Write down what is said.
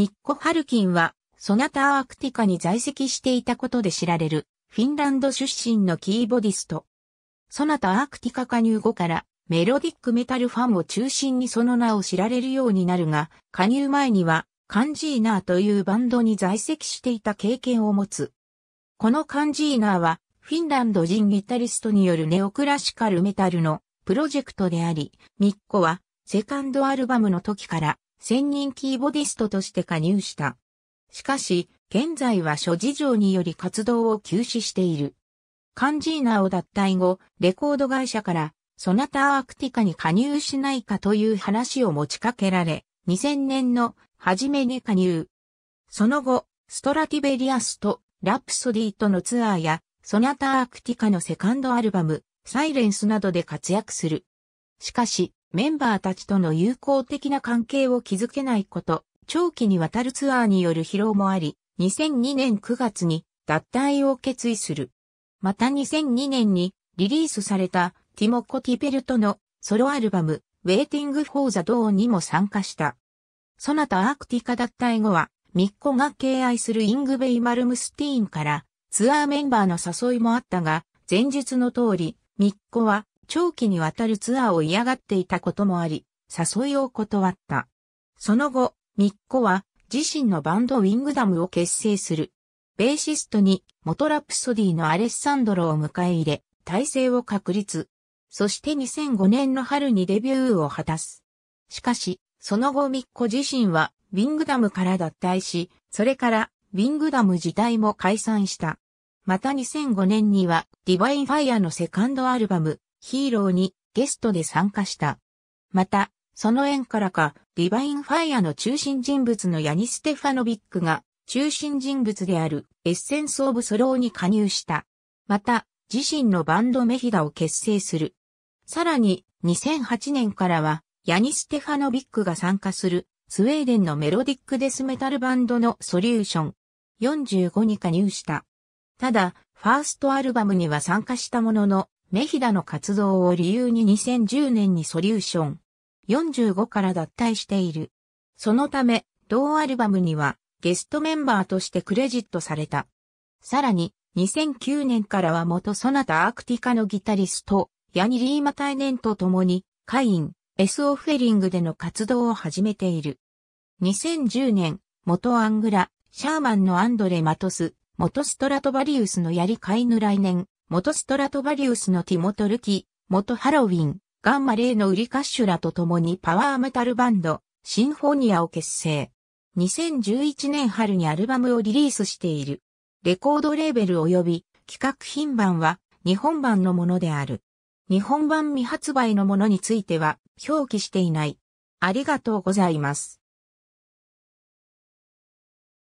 ミッコ・ハルキンは、ソナタ・アークティカに在籍していたことで知られる、フィンランド出身のキーボディスト。ソナタ・アークティカ加入後から、メロディックメタルファンを中心にその名を知られるようになるが、加入前には、カンジーナーというバンドに在籍していた経験を持つ。このカンジーナーは、フィンランド人ギタリストによるネオクラシカルメタルのプロジェクトであり、ミッコは、セカンドアルバムの時から専任キーボディストとして加入した。しかし、現在は諸事情により活動を休止している。カンジーナを脱退後、レコード会社から、ソナタアークティカに加入しないかという話を持ちかけられ、2000年の初めに加入。その後、ストラティベリアスとラプソディとのツアーや、ソナタアークティカのセカンドアルバム、サイレンスなどで活躍する。しかし、メンバーたちとの友好的な関係を築けないこと、長期にわたるツアーによる疲労もあり、2002年9月に脱退を決意する。また2002年にリリースされたティモコ・ティペルトのソロアルバムウェイティング・フォー・ザ・ドーンにも参加した。そなたアークティカ脱退後は、ミッコが敬愛するイングベイ・マルムスティーンからツアーメンバーの誘いもあったが、前述の通り、ミッコは長期にわたるツアーを嫌がっていたこともあり、誘いを断った。その後、ミッコは自身のバンドウィングダムを結成する。ベーシストに元ラプソディのアレッサンドロを迎え入れ、体制を確立。そして2005年の春にデビューを果たす。しかし、その後ミッコ自身はウィングダムから脱退し、それからウィングダム自体も解散した。また2005年にはディバインファイアのセカンドアルバムヒーローにゲストで参加した。また、その縁からか、ディバインファイアの中心人物のヤニ・ステファノビックが、中心人物であるエッセンス・オブ・ソローに加入した。また、自身のバンドメヒダを結成する。さらに、2008年からは、ヤニ・ステファノビックが参加する、スウェーデンのメロディックデスメタルバンドのソリューション45に加入した。ただ、ファーストアルバムには参加したものの、メヒダの活動を理由に2010年にソリューション45から脱退している。そのため、同アルバムにはゲストメンバーとしてクレジットされた。さらに、2009年からは元ソナタアークティカのギタリスト、ヤニリーマタイネンと共に、カイン、エスオフェリングでの活動を始めている。2010年、元アングラ、シャーマンのアンドレ・マトス、元ストラトバリウスのやりカイヌ来年、元ストラトバリウスのティモト・ルキ、元ハロウィン、ガンマレイのウリカッシュラと共にパワーメタルバンド、シンフォニアを結成。2011年春にアルバムをリリースしている。レコードレーベル及び企画品版は日本版のものである。日本版未発売のものについては表記していない。ありがとうございます。